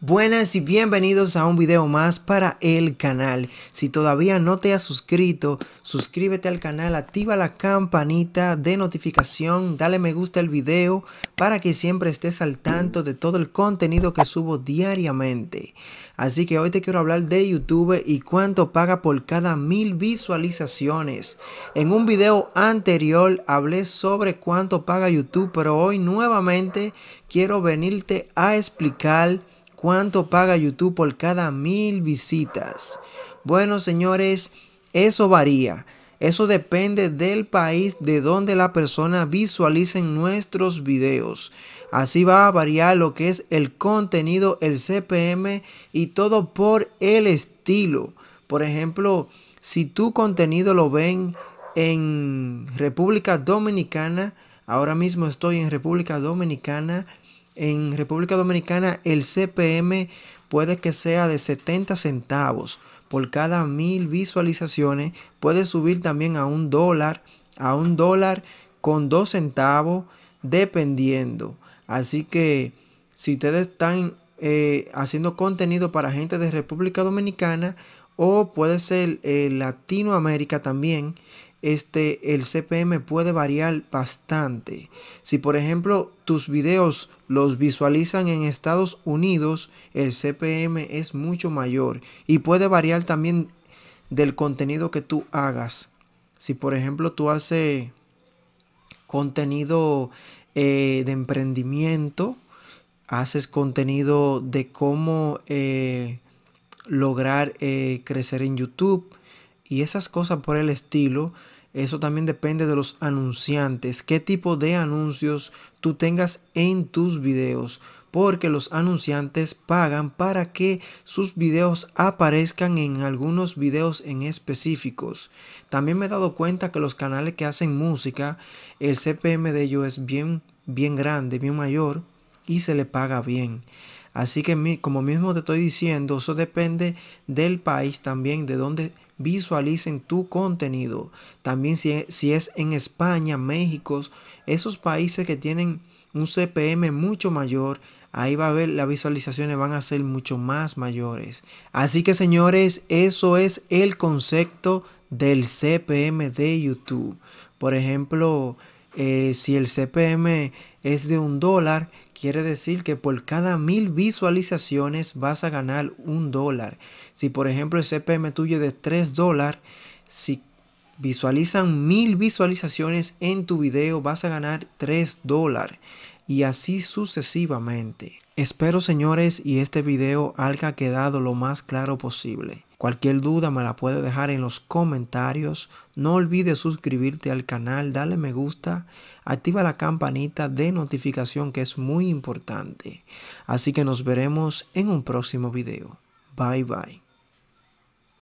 Buenas y bienvenidos a un video más para el canal. Si todavía no te has suscrito, suscríbete al canal, activa la campanita de notificación, dale me gusta al video para que siempre estés al tanto de todo el contenido que subo diariamente. Así que hoy te quiero hablar de YouTube y cuánto paga por cada mil visualizaciones. En un video anterior hablé sobre cuánto paga YouTube, pero hoy nuevamente quiero venirte a explicar cuánto paga YouTube por cada mil visitas. Bueno, señores, eso varía. Eso depende del país de donde la persona visualice nuestros videos. Así va a variar lo que es el contenido, el CPM y todo por el estilo. Por ejemplo, si tu contenido lo ven en República Dominicana, ahora mismo estoy en República Dominicana, en República Dominicana el CPM puede que sea de 70 centavos por cada mil visualizaciones. Puede subir también a un dólar, a un dólar con dos centavos, dependiendo. Así que si ustedes están eh, haciendo contenido para gente de República Dominicana, o puede ser eh, Latinoamérica también, este, el CPM puede variar bastante. Si por ejemplo tus videos los visualizan en Estados Unidos, el CPM es mucho mayor y puede variar también del contenido que tú hagas. Si por ejemplo tú haces contenido eh, de emprendimiento, haces contenido de cómo eh, lograr eh, crecer en YouTube y esas cosas por el estilo. Eso también depende de los anunciantes, qué tipo de anuncios tú tengas en tus videos, porque los anunciantes pagan para que sus videos aparezcan en algunos videos en específicos. También me he dado cuenta que los canales que hacen música, el CPM de ellos es bien bien grande, bien mayor y se le paga bien. Así que como mismo te estoy diciendo, eso depende del país también, de dónde visualicen tu contenido. También si, si es en España, México, esos países que tienen un CPM mucho mayor, ahí va a ver las visualizaciones van a ser mucho más mayores. Así que señores, eso es el concepto del CPM de YouTube. Por ejemplo, eh, si el CPM es de un dólar, quiere decir que por cada mil visualizaciones vas a ganar un dólar. Si por ejemplo el CPM tuyo es de 3 dólares, si visualizan mil visualizaciones en tu video vas a ganar 3 dólares y así sucesivamente. Espero señores y este video haya quedado lo más claro posible. Cualquier duda me la puedes dejar en los comentarios. No olvides suscribirte al canal, dale me gusta, activa la campanita de notificación que es muy importante. Así que nos veremos en un próximo video. Bye bye.